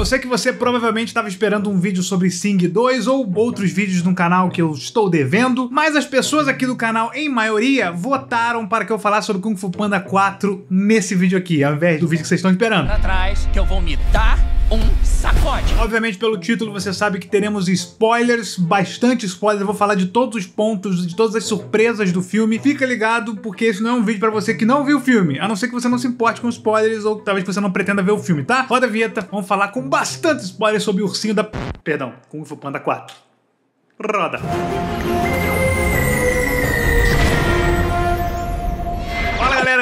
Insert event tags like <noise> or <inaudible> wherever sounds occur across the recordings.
eu sei que você provavelmente estava esperando um vídeo sobre Sing 2 ou outros vídeos no canal que eu estou devendo, mas as pessoas aqui do canal, em maioria, votaram para que eu falasse sobre Kung Fu Panda 4 nesse vídeo aqui, ao invés do vídeo que vocês estão esperando. que eu vou me dar um Sacode! Obviamente, pelo título, você sabe que teremos spoilers, bastante spoilers. Eu vou falar de todos os pontos, de todas as surpresas do filme. Fica ligado, porque esse não é um vídeo para você que não viu o filme. A não ser que você não se importe com spoilers ou talvez você não pretenda ver o filme, tá? Roda a vinheta, vamos falar com bastante spoilers sobre o ursinho da. Perdão, Kung Fu Panda 4. Roda!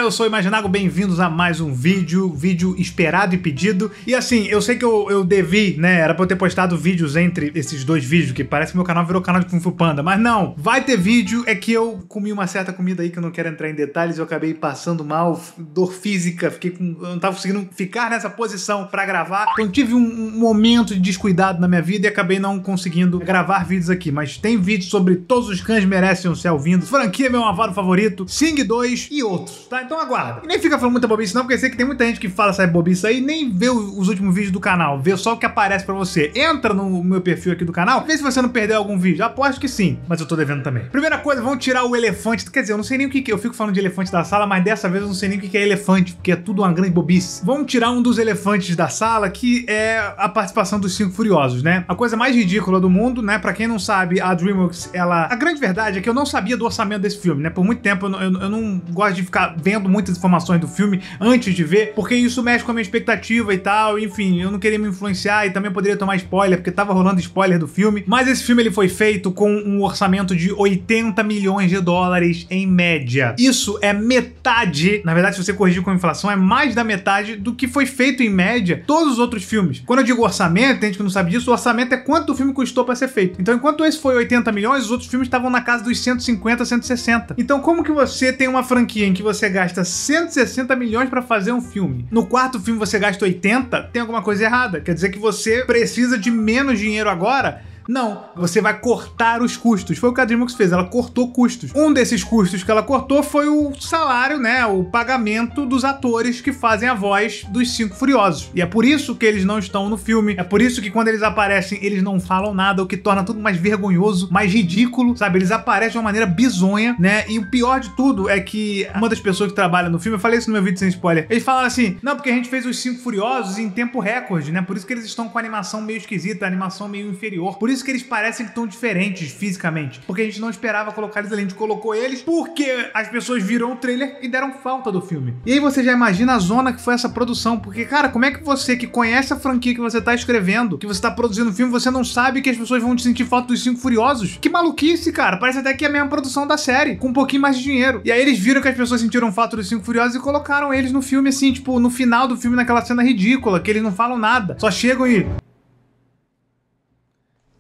eu sou o Imaginago, bem-vindos a mais um vídeo, vídeo esperado e pedido. E assim, eu sei que eu, eu devi, né, era pra eu ter postado vídeos entre esses dois vídeos, que parece que meu canal virou canal de Kung Fu Panda, mas não, vai ter vídeo, é que eu comi uma certa comida aí que eu não quero entrar em detalhes, eu acabei passando mal, dor física, fiquei com, eu não tava conseguindo ficar nessa posição pra gravar, então tive um, momento de descuidado na minha vida e acabei não conseguindo gravar vídeos aqui, mas tem vídeo sobre todos os cães merecem um céu vindo, franquia meu avaro favorito, Sing 2 e outros, tá? Então então aguarda. E nem fica falando muita bobice não, porque sei que tem muita gente que fala essa bobice aí nem vê os últimos vídeos do canal, vê só o que aparece pra você. Entra no meu perfil aqui do canal, vê se você não perdeu algum vídeo. Aposto que sim, mas eu tô devendo também. Primeira coisa, vamos tirar o elefante. Quer dizer, eu não sei nem o que, que é, eu fico falando de elefante da sala, mas dessa vez eu não sei nem o que, que é elefante, porque é tudo uma grande bobice. Vamos tirar um dos elefantes da sala, que é a participação dos Cinco Furiosos, né? A coisa mais ridícula do mundo, né? Pra quem não sabe, a DreamWorks, ela... A grande verdade é que eu não sabia do orçamento desse filme, né? Por muito tempo eu, eu, eu não gosto de ficar vendo muitas informações do filme antes de ver, porque isso mexe com a minha expectativa e tal. Enfim, eu não queria me influenciar e também poderia tomar spoiler, porque tava rolando spoiler do filme. Mas esse filme ele foi feito com um orçamento de 80 milhões de dólares em média. Isso é metade, na verdade, se você corrigir com a inflação, é mais da metade do que foi feito em média todos os outros filmes. Quando eu digo orçamento, tem gente que não sabe disso, o orçamento é quanto o filme custou para ser feito. Então, enquanto esse foi 80 milhões, os outros filmes estavam na casa dos 150, 160. Então, como que você tem uma franquia em que você gasta gasta 160 milhões para fazer um filme. No quarto filme você gasta 80, tem alguma coisa errada. Quer dizer que você precisa de menos dinheiro agora não, você vai cortar os custos. Foi o que a DreamWorks fez, ela cortou custos. Um desses custos que ela cortou foi o salário, né, o pagamento dos atores que fazem a voz dos Cinco Furiosos. E é por isso que eles não estão no filme, é por isso que quando eles aparecem, eles não falam nada, o que torna tudo mais vergonhoso, mais ridículo, sabe? Eles aparecem de uma maneira bizonha, né? E o pior de tudo é que uma das pessoas que trabalha no filme, eu falei isso no meu vídeo sem spoiler, eles falaram assim, não, porque a gente fez os Cinco Furiosos em tempo recorde, né? Por isso que eles estão com a animação meio esquisita, a animação meio inferior. Por isso isso que eles parecem que estão diferentes fisicamente. Porque a gente não esperava colocar eles ali, a gente colocou eles porque as pessoas viram o trailer e deram falta do filme. E aí você já imagina a zona que foi essa produção, porque, cara, como é que você que conhece a franquia que você tá escrevendo, que você tá produzindo o filme, você não sabe que as pessoas vão te sentir falta dos Cinco Furiosos? Que maluquice, cara. Parece até que é a mesma produção da série, com um pouquinho mais de dinheiro. E aí eles viram que as pessoas sentiram falta dos Cinco Furiosos e colocaram eles no filme assim, tipo, no final do filme, naquela cena ridícula, que eles não falam nada, só chegam e.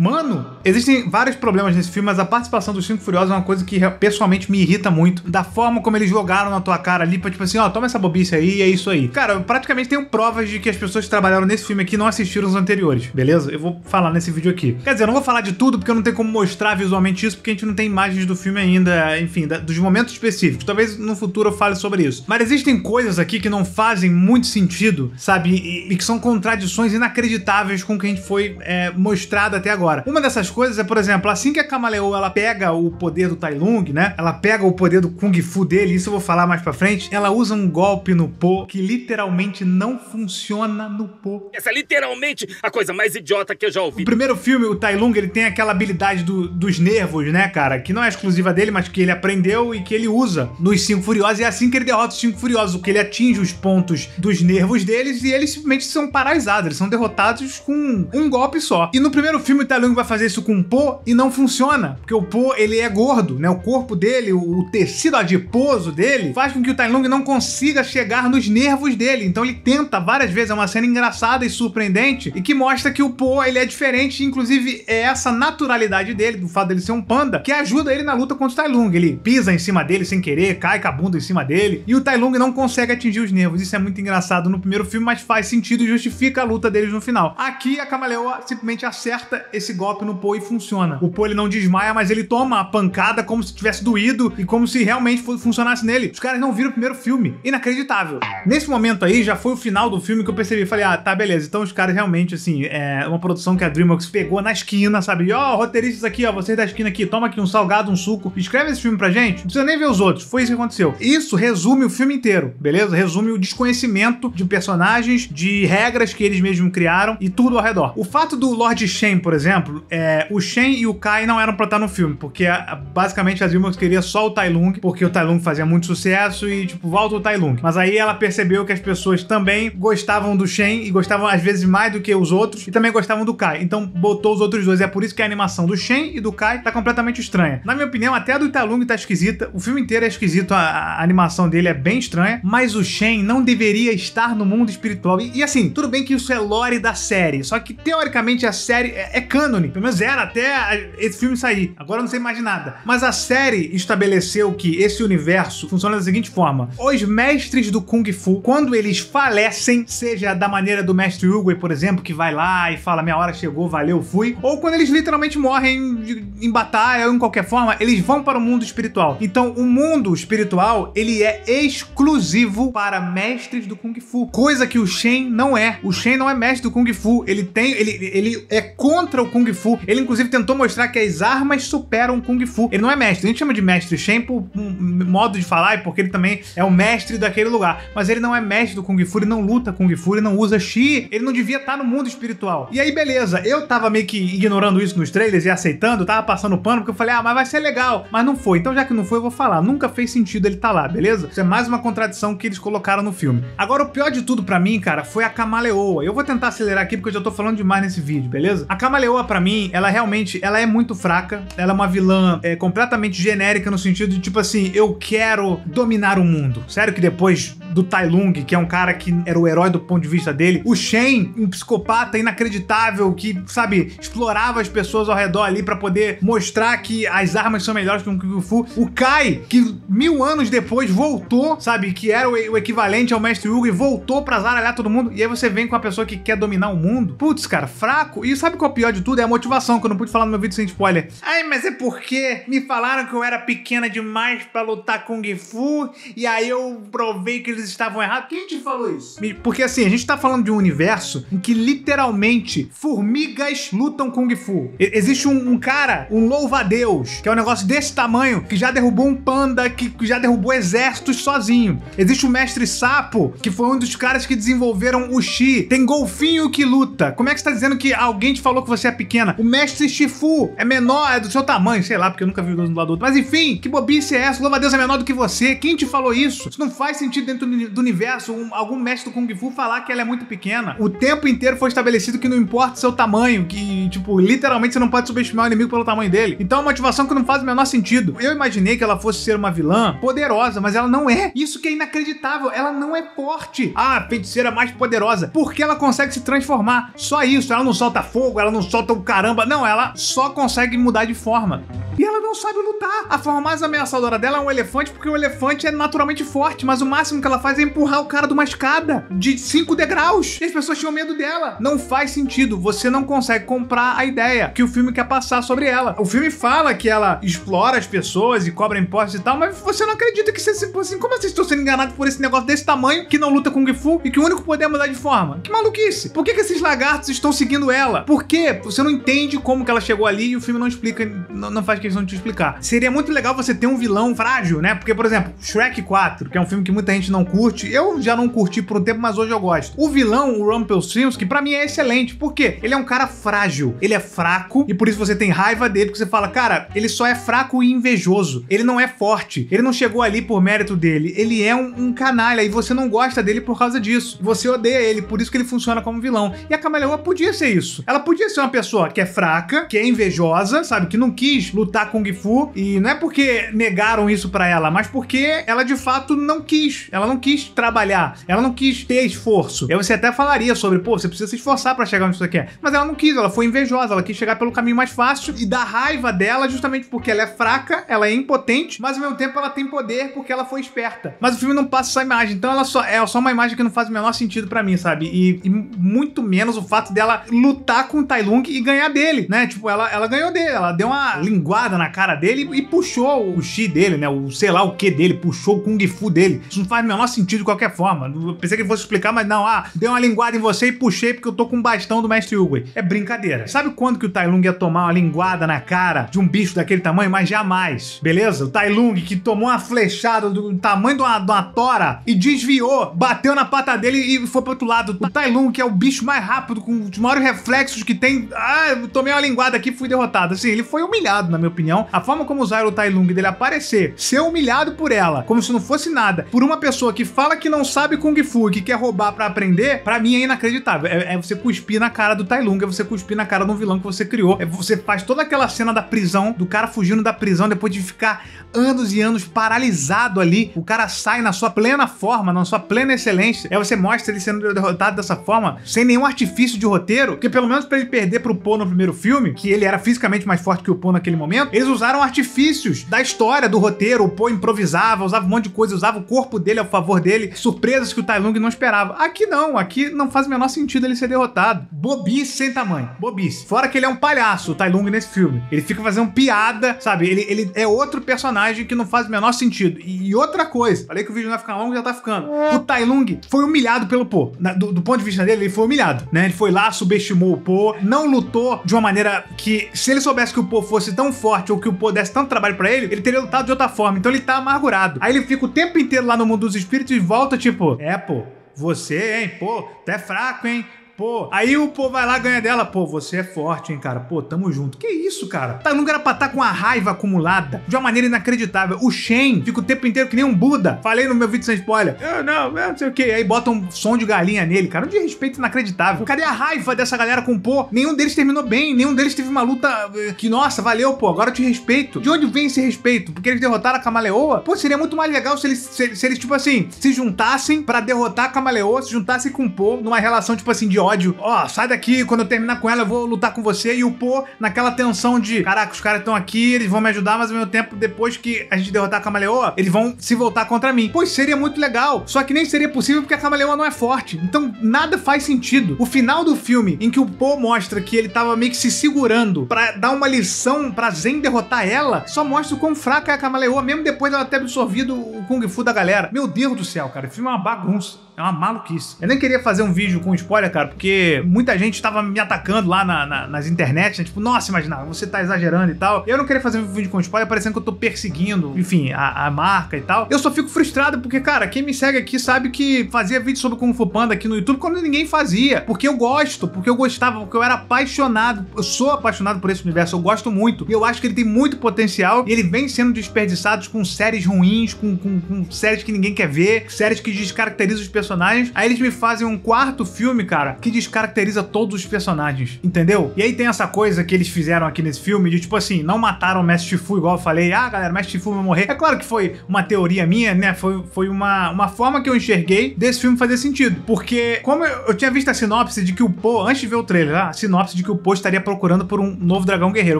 Mano, Existem vários problemas nesse filme, mas a participação dos Cinco Furiosos é uma coisa que pessoalmente me irrita muito. Da forma como eles jogaram na tua cara ali, pra tipo assim, ó, toma essa bobice aí e é isso aí. Cara, eu praticamente tenho provas de que as pessoas que trabalharam nesse filme aqui não assistiram os anteriores, beleza? Eu vou falar nesse vídeo aqui. Quer dizer, eu não vou falar de tudo porque eu não tenho como mostrar visualmente isso, porque a gente não tem imagens do filme ainda, enfim, da, dos momentos específicos. Talvez no futuro eu fale sobre isso. Mas existem coisas aqui que não fazem muito sentido, sabe? E, e que são contradições inacreditáveis com o que a gente foi é, mostrado até agora. Uma dessas coisas é, por exemplo, assim que a Camaleão ela pega o poder do Tai Lung, né? Ela pega o poder do Kung Fu dele, isso eu vou falar mais pra frente. Ela usa um golpe no Po que literalmente não funciona no Po. Essa é literalmente a coisa mais idiota que eu já ouvi. No primeiro filme, o Tai Lung, ele tem aquela habilidade do, dos nervos, né, cara? Que não é exclusiva dele, mas que ele aprendeu e que ele usa nos Cinco Furiosos. E é assim que ele derrota os Cinco Furiosos, que ele atinge os pontos dos nervos deles e eles simplesmente são paralisados. Eles são derrotados com um golpe só. E no primeiro filme, o Tai Lung vai fazer isso isso com o Po e não funciona, porque o Po ele é gordo, né? O corpo dele, o, tecido adiposo dele, faz com que o Tai Lung não consiga chegar nos nervos dele. Então ele tenta várias vezes, é uma cena engraçada e surpreendente e que mostra que o Po ele é diferente, inclusive é essa naturalidade dele, do fato dele ser um panda, que ajuda ele na luta contra o Tai Lung. Ele pisa em cima dele sem querer, cai com a bunda em cima dele e o Tai Lung não consegue atingir os nervos. Isso é muito engraçado no primeiro filme, mas faz sentido e justifica a luta deles no final. Aqui a Camaleoa simplesmente acerta esse golpe no Po pô e funciona. O pô ele não desmaia, mas ele toma a pancada como se tivesse doído e como se realmente funcionasse nele. Os caras não viram o primeiro filme. Inacreditável. Nesse momento aí, já foi o final do filme que eu percebi. Falei, ah, tá, beleza. Então os caras realmente, assim, é uma produção que a DreamWorks pegou na esquina, sabe? Ó, oh, roteiristas aqui, ó, vocês da esquina aqui, toma aqui um salgado, um suco, escreve esse filme pra gente. Não precisa nem ver os outros. Foi isso que aconteceu. Isso resume o filme inteiro, beleza? Resume o desconhecimento de personagens, de regras que eles mesmos criaram e tudo ao redor. O fato do Lord Shen, por exemplo, é, o Shen e o Kai não eram pra estar no filme, porque ah, basicamente a Dreamworks queria só o Tai Lung, porque o Tai Lung fazia muito sucesso e, tipo, volta o Tai Lung. Mas aí ela percebeu que as pessoas também gostavam do Shen e gostavam às vezes mais do que os outros e também gostavam do Kai. Então botou os outros dois. E é por isso que a animação do Shen e do Kai tá completamente estranha. Na minha opinião, até a do Lung tá esquisita. O filme inteiro é esquisito, a, a, animação dele é bem estranha. Mas o Shen não deveria estar no mundo espiritual. E, e assim, tudo bem que isso é lore da série, só que teoricamente a série é, é cânone, pelo menos é espera até esse filme sair. Agora eu não sei mais de nada. Mas a série estabeleceu que esse universo funciona da seguinte forma: os mestres do Kung Fu, quando eles falecem, seja da maneira do mestre Uguay, por exemplo, que vai lá e fala: minha hora chegou, valeu, fui, ou quando eles literalmente morrem em batalha ou em qualquer forma, eles vão para o mundo espiritual. Então, o mundo espiritual, ele é exclusivo para mestres do Kung Fu, coisa que o Shen não é. O Shen não é mestre do Kung Fu, ele tem ele, ele é contra o Kung Fu. Ele ele, inclusive, tentou mostrar que as armas superam o Kung Fu. Ele não é mestre. A gente chama de mestre Shen por um modo de falar e porque ele também é o mestre daquele lugar. Mas ele não é mestre do Kung Fu, ele não luta Kung Fu, ele não usa Xi. Ele não devia estar no mundo espiritual. E aí, beleza. Eu tava meio que ignorando isso nos trailers e aceitando, tava passando pano, porque eu falei, ah, mas vai ser legal. Mas não foi. Então, já que não foi, eu vou falar. Nunca fez sentido ele tá lá, beleza? Isso é mais uma contradição que eles colocaram no filme. Agora, o pior de tudo para mim, cara, foi a camaleoa. Eu vou tentar acelerar aqui porque eu já tô falando demais nesse vídeo, beleza? A camaleoa, para mim, ela realmente ela é muito fraca. Ela é uma vilã é, completamente genérica no sentido de tipo assim, eu quero dominar o mundo. Sério que depois do Tai Lung, que é um cara que era o herói do ponto de vista dele, o Shen, um psicopata inacreditável que, sabe, explorava as pessoas ao redor ali para poder mostrar que as armas são melhores que um Kung Fu. O Kai, que mil anos depois voltou, sabe, que era o, equivalente ao Mestre Hugo e voltou pra zaralhar todo mundo. E aí você vem com a pessoa que quer dominar o mundo. Putz, cara, fraco. E sabe qual é o pior de tudo? É a motivação que eu não pude falar no meu vídeo sem spoiler. Ai, mas é porque me falaram que eu era pequena demais para lutar Kung Fu e aí eu provei que eles estavam errados. Quem te falou isso? Porque assim, a gente tá falando de um universo em que literalmente formigas lutam Kung Fu. E existe um, um, cara, um louva-a-deus, que é um negócio desse tamanho, que já derrubou um panda, que já derrubou exércitos sozinho. Existe o mestre sapo, que foi um dos caras que desenvolveram o Chi. Tem golfinho que luta. Como é que você tá dizendo que alguém te falou que você é pequena? O mestre mestre Shifu é menor, é do seu tamanho, sei lá, porque eu nunca vi os dois do lado do outro. Mas enfim, que bobice é essa? O lama Deus é menor do que você. Quem te falou isso? Isso não faz sentido dentro do universo um, algum mestre do Kung Fu falar que ela é muito pequena. O tempo inteiro foi estabelecido que não importa seu tamanho, que, tipo, literalmente você não pode subestimar o inimigo pelo tamanho dele. Então é uma motivação que não faz o menor sentido. Eu imaginei que ela fosse ser uma vilã poderosa, mas ela não é. Isso que é inacreditável. Ela não é forte. Ah, feiticeira mais poderosa. Porque ela consegue se transformar. Só isso. Ela não solta fogo, ela não solta o caramba não, ela só consegue mudar de forma. E ela não sabe lutar. A forma mais ameaçadora dela é um elefante, porque o elefante é naturalmente forte, mas o máximo que ela faz é empurrar o cara de uma escada de cinco degraus. E as pessoas tinham medo dela. Não faz sentido. Você não consegue comprar a ideia que o filme quer passar sobre ela. O filme fala que ela explora as pessoas e cobra impostos e tal, mas você não acredita que você assim, como vocês estão sendo enganados por esse negócio desse tamanho que não luta com Kung e que o único poder é mudar de forma? Que maluquice! Por que, que esses lagartos estão seguindo ela? Por quê? Você não entende como que ela chegou ali e o filme não explica, não, não faz questão de explicar. Seria muito legal você ter um vilão frágil, né? Porque, por exemplo, Shrek 4, que é um filme que muita gente não curte, eu já não curti por um tempo, mas hoje eu gosto. O vilão, o Rumpelstiltskin, para mim é excelente, porque ele é um cara frágil, ele é fraco e por isso você tem raiva dele, porque você fala, cara, ele só é fraco e invejoso, ele não é forte, ele não chegou ali por mérito dele, ele é um, um canalha e você não gosta dele por causa disso. Você odeia ele, por isso que ele funciona como vilão. E a Camaleoa podia ser isso. Ela podia ser uma pessoa que é fraca, que é invejosa, sabe, que não quis lutar com Fu. E não é porque negaram isso para ela, mas porque ela de fato não quis. Ela não quis trabalhar. Ela não quis ter esforço. Eu você até falaria sobre, pô, você precisa se esforçar para chegar onde você quer. Mas ela não quis, ela foi invejosa, ela quis chegar pelo caminho mais fácil e da raiva dela justamente porque ela é fraca, ela é impotente, mas ao mesmo tempo ela tem poder porque ela foi esperta. Mas o filme não passa essa imagem, então ela só é só uma imagem que não faz o menor sentido para mim, sabe? E, e, muito menos o fato dela lutar com o Tai Lung e ganhar dele, né? Tipo, ela, ela ganhou dele, ela deu uma linguada na cara cara dele e puxou o Xi dele, né? O sei lá o que dele, puxou o Kung Fu dele. Isso não faz o menor sentido de qualquer forma. Eu pensei que ele fosse explicar, mas não. Ah, dei uma linguada em você e puxei porque eu tô com um bastão do mestre Uguay. É brincadeira. Sabe quando que o Tai Lung ia tomar uma linguada na cara de um bicho daquele tamanho? Mas jamais. Beleza? O Tai Lung que tomou uma flechada do tamanho de uma, de uma tora e desviou, bateu na pata dele e foi pro outro lado. O Tai Lung, que é o bicho mais rápido, com os maiores reflexos que tem. Ah, tomei uma linguada aqui e fui derrotado. Assim, ele foi humilhado, na minha opinião a forma como o Tai Lung dele aparecer, ser humilhado por ela, como se não fosse nada, por uma pessoa que fala que não sabe Kung Fu e que quer roubar para aprender, para mim é inacreditável. É, é, você cuspir na cara do Tai Lung, é você cuspir na cara de um vilão que você criou, é você faz toda aquela cena da prisão, do cara fugindo da prisão depois de ficar anos e anos paralisado ali, o cara sai na sua plena forma, na sua plena excelência, é você mostra ele sendo derrotado dessa forma, sem nenhum artifício de roteiro, que pelo menos para ele perder pro Po no primeiro filme, que ele era fisicamente mais forte que o Po naquele momento, eles usaram artifícios da história, do roteiro. O Po improvisava, usava um monte de coisa, usava o corpo dele a favor dele, surpresas que o Tai Lung não esperava. Aqui não, aqui não faz o menor sentido ele ser derrotado. Bobice sem tamanho, bobice. Fora que ele é um palhaço, o Tai Lung nesse filme. Ele fica fazendo piada, sabe? Ele, ele é outro personagem que não faz o menor sentido. E, e outra coisa, falei que o vídeo não vai ficar longo, já tá ficando. O Tai Lung foi humilhado pelo Po. Na, do, do, ponto de vista dele, ele foi humilhado, né? Ele foi lá, subestimou o Po, não lutou de uma maneira que, se ele soubesse que o Po fosse tão forte ou que o Poe desse tanto trabalho pra ele, ele teria lutado de outra forma. Então ele tá amargurado. Aí ele fica o tempo inteiro lá no mundo dos espíritos e volta, tipo, é, pô, você, hein? Pô, tu é fraco, hein? pô. Aí o pô vai lá, ganha dela, pô, você é forte, hein, cara, pô, tamo junto. Que isso, cara? Tá, não era pra estar tá com a raiva acumulada de uma maneira inacreditável. O Shen fica o tempo inteiro que nem um Buda. Falei no meu vídeo sem spoiler. Eu não, eu não sei o que. Aí bota um som de galinha nele, cara, um de respeito inacreditável. Cadê a raiva dessa galera com o pô? Nenhum deles terminou bem, nenhum deles teve uma luta eh, que, nossa, valeu, pô, agora eu te respeito. De onde vem esse respeito? Porque eles derrotaram a Camaleoa? Pô, seria muito mais legal se eles, se, se eles tipo assim, se juntassem para derrotar a Camaleoa, se juntassem com o Pô numa relação, tipo assim, de ódio ódio. Ó, oh, sai daqui, quando eu terminar com ela, eu vou lutar com você. E o Po naquela tensão de: caraca, os caras estão aqui, eles vão me ajudar, mas ao mesmo tempo, depois que a gente derrotar a Camaleoa, eles vão se voltar contra mim. Pois seria muito legal, só que nem seria possível porque a Camaleoa não é forte. Então nada faz sentido. O final do filme, em que o Po mostra que ele tava meio que se segurando para dar uma lição pra Zen derrotar ela, só mostra o quão fraca é a Camaleoa, mesmo depois dela ter absorvido o Kung Fu da galera. Meu Deus do céu, cara, o filme é uma bagunça. É uma maluquice. Eu nem queria fazer um vídeo com spoiler, cara, porque muita gente tava me atacando lá na, na, nas internet, né? tipo, nossa, imagina, você tá exagerando e tal. Eu não queria fazer um vídeo com spoiler, parecendo que eu tô perseguindo, enfim, a, a marca e tal. Eu só fico frustrado porque, cara, quem me segue aqui sabe que fazia vídeo sobre Kung Fu Panda aqui no YouTube quando ninguém fazia. Porque eu gosto, porque eu gostava, porque eu era apaixonado. Eu sou apaixonado por esse universo, eu gosto muito. E eu acho que ele tem muito potencial e ele vem sendo desperdiçado com séries ruins, com, com, com séries que ninguém quer ver, séries que descaracterizam os personagens personagens. Aí eles me fazem um quarto filme, cara, que descaracteriza todos os personagens, entendeu? E aí tem essa coisa que eles fizeram aqui nesse filme de tipo assim, não mataram o Mestre Shifu igual eu falei, ah, galera, o Mestre Shifu vai morrer. É claro que foi uma teoria minha, né? Foi, foi uma, uma forma que eu enxerguei desse filme fazer sentido, porque como eu, eu tinha visto a sinopse de que o Po, antes de ver o trailer, a sinopse de que o Po estaria procurando por um novo dragão guerreiro.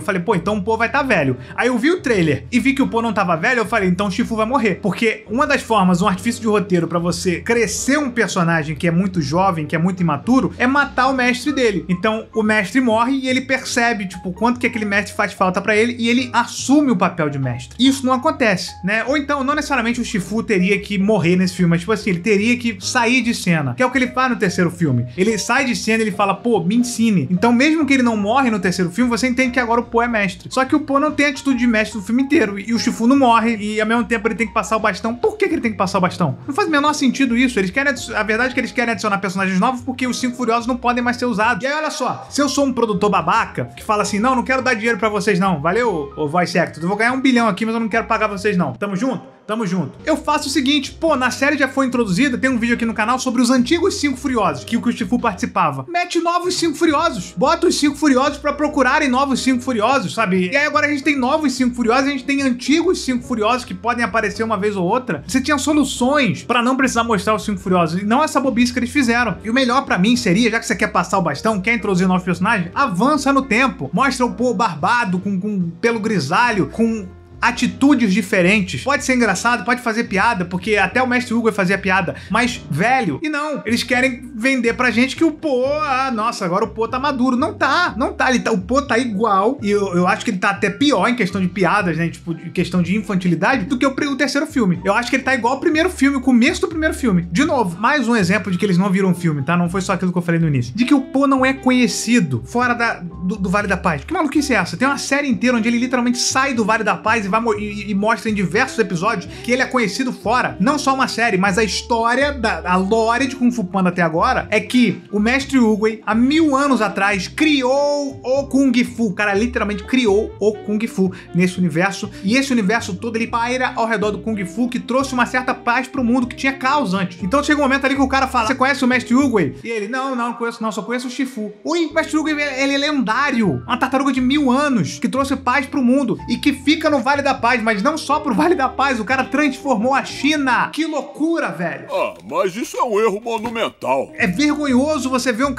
Eu falei, pô, então o Po vai estar tá velho. Aí eu vi o trailer e vi que o Po não tava velho, eu falei, então o Shifu vai morrer. Porque uma das formas, um artifício de roteiro para você crescer ser um personagem que é muito jovem, que é muito imaturo, é matar o mestre dele. Então o mestre morre e ele percebe, tipo, quanto que aquele mestre faz falta para ele e ele assume o papel de mestre. Isso não acontece, né? Ou então, não necessariamente o Shifu teria que morrer nesse filme, mas tipo assim, ele teria que sair de cena, que é o que ele faz no terceiro filme. Ele sai de cena e ele fala, pô, me ensine. Então, mesmo que ele não morre no terceiro filme, você entende que agora o Po é mestre. Só que o Po não tem atitude de mestre no filme inteiro e o Shifu não morre e ao mesmo tempo ele tem que passar o bastão. Por que, que ele tem que passar o bastão? Não faz o menor sentido isso. Eles querem querem. A verdade é que eles querem adicionar personagens novos porque os cinco furiosos não podem mais ser usados. E aí, olha só, se eu sou um produtor babaca que fala assim: não, não quero dar dinheiro para vocês, não. Valeu, o voice actor. Eu vou ganhar um bilhão aqui, mas eu não quero pagar vocês, não. Tamo junto? Tamo junto. Eu faço o seguinte, pô, na série já foi introduzida, tem um vídeo aqui no canal sobre os antigos cinco furiosos que o Christopher participava. Mete novos cinco furiosos. Bota os cinco furiosos para procurarem novos cinco furiosos, sabe? E aí agora a gente tem novos cinco furiosos, a gente tem antigos cinco furiosos que podem aparecer uma vez ou outra. Você tinha soluções para não precisar mostrar os cinco furiosos e não essa bobice que eles fizeram. E o melhor para mim seria, já que você quer passar o bastão, quer introduzir novos personagens, avança no tempo. Mostra o pô barbado com, com pelo grisalho, com atitudes diferentes. Pode ser engraçado, pode fazer piada, porque até o mestre Hugo a piada, mas velho. E não, eles querem vender pra gente que o Pô, ah, nossa, agora o Pô tá maduro. Não tá, não tá. Ele tá o Pô tá igual, e eu, eu acho que ele tá até pior em questão de piadas, né? Tipo, em questão de infantilidade, do que o, o terceiro filme. Eu acho que ele tá igual ao primeiro filme, o começo do primeiro filme. De novo, mais um exemplo de que eles não viram filme, tá? Não foi só aquilo que eu falei no início. De que o Pô não é conhecido fora da, do, do Vale da Paz. Que maluquice é essa? Tem uma série inteira onde ele literalmente sai do Vale da Paz e vai, e, e, mostra em diversos episódios que ele é conhecido fora. Não só uma série, mas a história, da, a lore de Kung Fu Panda até agora é que o mestre Uguay, há mil anos atrás, criou o Kung Fu. O cara literalmente criou o Kung Fu nesse universo. E esse universo todo ele paira ao redor do Kung Fu, que trouxe uma certa paz pro mundo que tinha caos antes. Então chega um momento ali que o cara fala: Você conhece o mestre Uguay? E ele: Não, não, não conheço, não, só conheço o Shifu. Ui, o mestre Uguay, ele é lendário. Uma tartaruga de mil anos que trouxe paz pro mundo e que fica no Vale Vale da Paz, mas não só pro Vale da Paz, o cara transformou a China. Que loucura, velho. Ah, mas isso é um erro monumental. É vergonhoso você ver um,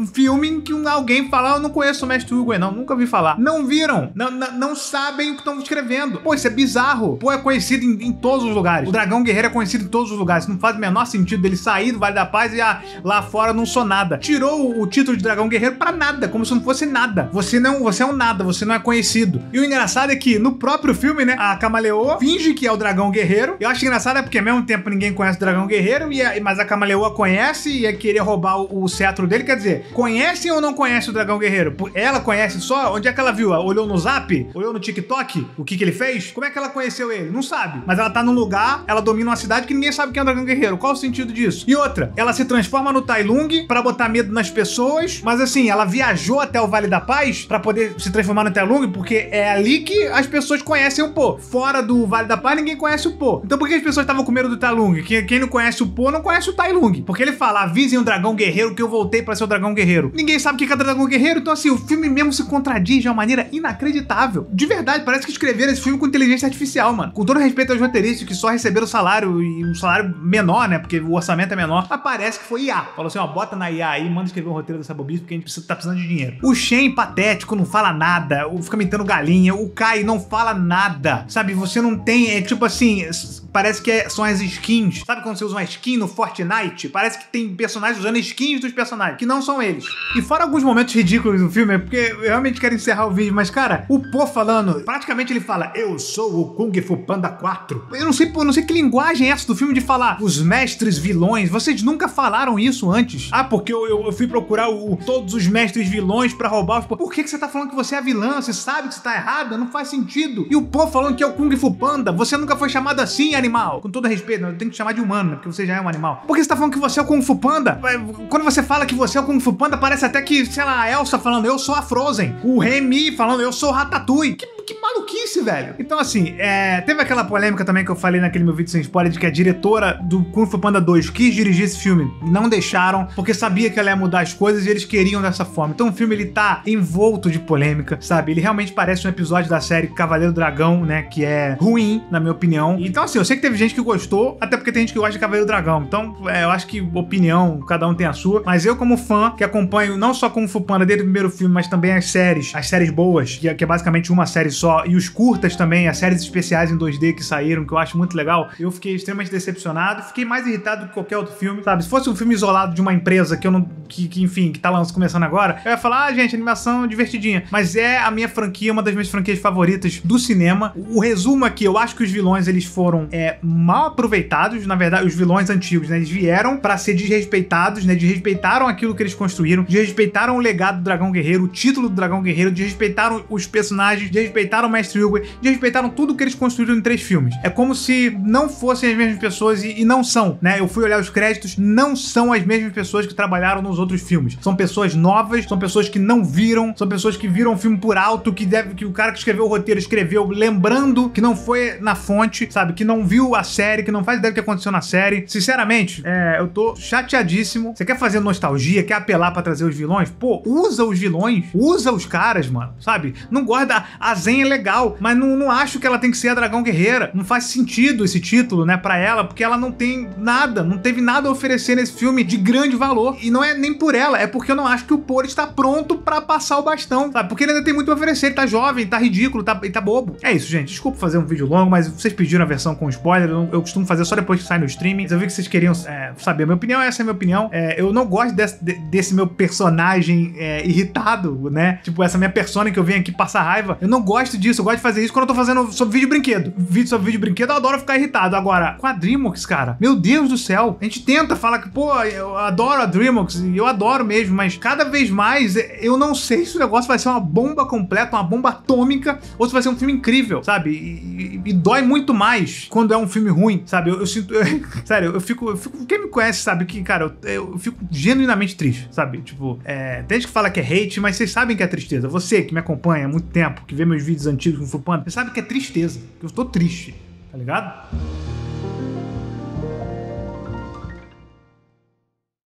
um filme em que um, alguém fala, eu não conheço o Mestre Hugo, não, nunca vi falar. Não viram, não, não, sabem o que estão escrevendo. Pô, isso é bizarro. Pô, é conhecido em, em, todos os lugares. O Dragão Guerreiro é conhecido em todos os lugares. Não faz o menor sentido dele sair do Vale da Paz e ah, lá fora não sou nada. Tirou o título de Dragão Guerreiro para nada, como se não fosse nada. Você não, você é um nada, você não é conhecido. E o engraçado é que no próprio filme, né, a Camaleoa finge que é o dragão guerreiro. Eu acho engraçado é porque ao mesmo tempo ninguém conhece o dragão guerreiro, e a, mas a Camaleoa conhece e ia é querer roubar o, o, cetro dele. Quer dizer, conhece ou não conhece o dragão guerreiro? Ela conhece só? Onde é que ela viu? olhou no zap? Olhou no TikTok? O que que ele fez? Como é que ela conheceu ele? Não sabe. Mas ela tá num lugar, ela domina uma cidade que ninguém sabe quem é o dragão guerreiro. Qual o sentido disso? E outra, ela se transforma no Tai Lung pra botar medo nas pessoas, mas assim, ela viajou até o Vale da Paz pra poder se transformar no Tai Lung, porque é ali que as pessoas conhecem conhecem o Po. Fora do Vale da Paz, ninguém conhece o Po. Então por que as pessoas estavam com medo do Talung? Quem não conhece o Po não conhece o Tailung. Porque ele fala, avisem o dragão guerreiro que eu voltei para ser o dragão guerreiro. Ninguém sabe o que é o dragão guerreiro, então assim, o filme mesmo se contradiz de uma maneira inacreditável. De verdade, parece que escreveram esse filme com inteligência artificial, mano. Com todo respeito aos roteiristas que só receberam salário e um salário menor, né? Porque o orçamento é menor. Mas parece que foi IA. Falou assim, ó, bota na IA aí, manda escrever um roteiro dessa bobice porque a gente precisa, tá precisando de dinheiro. O Shen, patético, não fala nada, fica mentando galinha. O Kai não fala nada nada. Sabe, você não tem. É tipo assim. Parece que é, são as skins. Sabe quando você usa uma skin no Fortnite? Parece que tem personagens usando skins dos personagens, que não são eles. E fora alguns momentos ridículos do filme, é porque eu realmente quero encerrar o vídeo, mas cara, o Po falando, praticamente ele fala: Eu sou o Kung Fu Panda 4. Eu não sei, eu não sei que linguagem é essa do filme de falar os mestres vilões. Vocês nunca falaram isso antes. Ah, porque eu, eu, eu fui procurar o, todos os mestres vilões para roubar os. Por que, que você tá falando que você é vilã? Você sabe que você tá errada? Não faz sentido. E o Pô falando que é o Kung Fu Panda. Você nunca foi chamado assim, animal. Com todo respeito, eu tenho que chamar de humano, né? Porque você já é um animal. Por que você tá falando que você é o Kung Fu Panda? Quando você fala que você é o Kung Fu Panda, parece até que, sei lá, a Elsa falando, eu sou a Frozen. O Remy falando, eu sou o Ratatouille. Que que maluquice, velho. Então, assim, é, teve aquela polêmica também que eu falei naquele meu vídeo sem spoiler de que a diretora do Kung Fu Panda 2 quis dirigir esse filme. Não deixaram, porque sabia que ela ia mudar as coisas e eles queriam dessa forma. Então, o filme ele tá envolto de polêmica, sabe? Ele realmente parece um episódio da série Cavaleiro Dragão, né? Que é ruim, na minha opinião. Então, assim, eu sei que teve gente que gostou, até porque tem gente que gosta de Cavaleiro Dragão. Então, é, eu acho que opinião, cada um tem a sua. Mas eu, como fã, que acompanho não só Kung Fu Panda desde o primeiro filme, mas também as séries, as séries boas, que é, que é basicamente uma série só, e os curtas também, as séries especiais em 2D que saíram, que eu acho muito legal, eu fiquei extremamente decepcionado, fiquei mais irritado do que qualquer outro filme, sabe? Se fosse um filme isolado de uma empresa que eu não. que, que enfim, que tá lançando, começando agora, eu ia falar, ah, gente, animação divertidinha. Mas é a minha franquia, uma das minhas franquias favoritas do cinema. O resumo aqui, eu acho que os vilões eles foram é, mal aproveitados, na verdade, os vilões antigos, né? Eles vieram para ser desrespeitados, né? Desrespeitaram aquilo que eles construíram, desrespeitaram o legado do Dragão Guerreiro, o título do Dragão Guerreiro, desrespeitaram os personagens, desrespeitaram respeitaram o Mestre Hugo, desrespeitaram tudo que eles construíram em três filmes. É como se não fossem as mesmas pessoas e, e não são, né? Eu fui olhar os créditos, não são as mesmas pessoas que trabalharam nos outros filmes. São pessoas novas, são pessoas que não viram, são pessoas que viram o filme por alto, que deve que o cara que escreveu o roteiro escreveu lembrando que não foi na fonte, sabe? Que não viu a série, que não faz ideia do que aconteceu na série. Sinceramente, é, eu tô chateadíssimo. Você quer fazer nostalgia, quer apelar para trazer os vilões? Pô, usa os vilões, usa os caras, mano, sabe? Não guarda a zen é legal, mas não, não acho que ela tem que ser a Dragão Guerreira. Não faz sentido esse título, né, pra ela, porque ela não tem nada, não teve nada a oferecer nesse filme de grande valor. E não é nem por ela, é porque eu não acho que o Poro está pronto para passar o bastão, sabe? Porque ele ainda tem muito a oferecer, ele tá jovem, tá ridículo, tá, ele tá bobo. É isso, gente. Desculpa fazer um vídeo longo, mas vocês pediram a versão com spoiler, eu, eu costumo fazer só depois que sai no streaming. Eu vi que vocês queriam é, saber a minha opinião, essa é a minha opinião. É, eu não gosto desse, desse meu personagem é, irritado, né? Tipo, essa minha persona que eu venho aqui passar raiva. Eu não gosto gosto disso, eu gosto de fazer isso quando eu tô fazendo sobre vídeo brinquedo. Vídeo sobre vídeo brinquedo, eu adoro ficar irritado. Agora, com a DreamWorks, cara, meu Deus do céu. A gente tenta falar que, pô, eu adoro a DreamWorks, e eu adoro mesmo, mas cada vez mais é, eu não sei se o negócio vai ser uma bomba completa, uma bomba atômica, ou se vai ser um filme incrível, sabe? E, e, e dói muito mais quando é um filme ruim, sabe? Eu, eu sinto. Eu, <laughs> sério, eu fico, eu fico, Quem me conhece sabe que, cara, eu, eu fico genuinamente triste, sabe? Tipo, é, tem gente que fala que é hate, mas vocês sabem que é tristeza. Você que me acompanha há muito tempo, que vê meus vídeos vídeos antigos, eu falo, mano, você sabe que é tristeza, que eu tô triste, tá ligado?